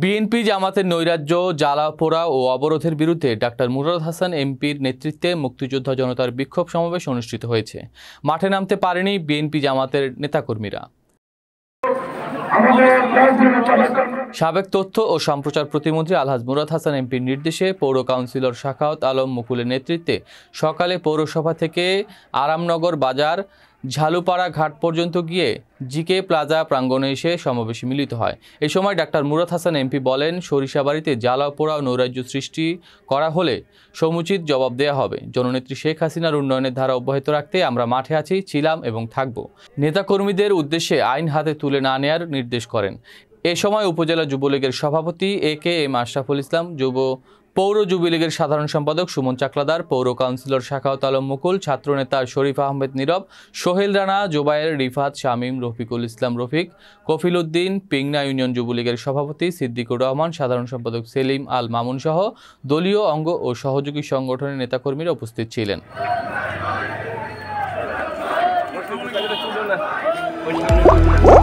BNP জামাতের নৈরাজ্য জ্বালাপোড়া ও অবরোধের বিরুদ্ধে ডাক্তার মুরাদ হাসান এমপির নেতৃত্বে মুক্তিযোদ্ধা জনতার বিক্ষোভ সমাবেশ অনুষ্ঠিত হয়েছে মাঠে নামতে পারেনি বিএনপি জামাতের নেতাকর্মীরা সাবেক তথ্য ও সম্প্রচার প্রতিমন্ত্রী আলহাজ মুরাদ হাসান এমপির নির্দেশে পৌর কাউন্সিলর শাখাওত আলম মুকুলের নেতৃত্বে সকালে পৌরসভা থেকে আরামনগর বাজার ঝালুপাড়া ঘাট পর্যন্ত গিয়ে জিকে প্লাজা প্রাঙ্গণে এসে সমাবেশে মিলিত হয় এ সময় ডাক্তার মুরাদ হাসান এমপি বলেন সরিষাবাড়িতে জ্বালা পোড়া নৈরাজ্য সৃষ্টি করা হলে সমুচিত জবাব দেয়া হবে জননেত্রী শেখ হাসিনার উন্নয়নের ধারা অব্যাহত রাখতে আমরা মাঠে আছি ছিলাম এবং থাকব নেতাকর্মীদের উদ্দেশ্যে আইন হাতে তুলে না নেয়ার নির্দেশ করেন এ সময় উপজেলা যুবলীগের সভাপতি এ কে এম আশরাফুল ইসলাম যুব পৌর যুবলীগের সাধারণ সম্পাদক সুমন চাকলাদার পৌর কাউন্সিলর শাখাওত আলম মুকুল ছাত্রনেতা শরীফ আহমেদ নীরব সোহেল রানা জোবায়ের রিফাত শামীম রফিকুল ইসলাম রফিক কফিল উদ্দিন পিংনা ইউনিয়ন যুবলীগের সভাপতি সিদ্দিকুর রহমান সাধারণ সম্পাদক সেলিম আল মামুন সহ দলীয় অঙ্গ ও সহযোগী সংগঠনের নেতাকর্মীরা উপস্থিত ছিলেন Oh,